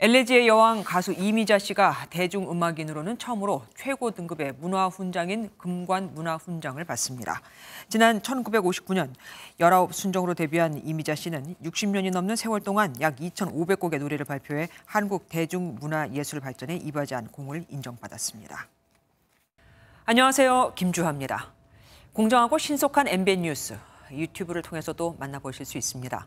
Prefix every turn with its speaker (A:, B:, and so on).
A: 엘레지의 여왕 가수 이미자 씨가 대중음악인으로는 처음으로 최고 등급의 문화훈장인 금관 문화훈장을 받습니다. 지난 1959년 19순정으로 데뷔한 이미자 씨는 60년이 넘는 세월 동안 약 2,500곡의 노래를 발표해 한국 대중문화예술 발전에 이바지한 공을 인정받았습니다. 안녕하세요. 김주하입니다. 공정하고 신속한 MBN 뉴스, 유튜브를 통해서도 만나보실 수 있습니다.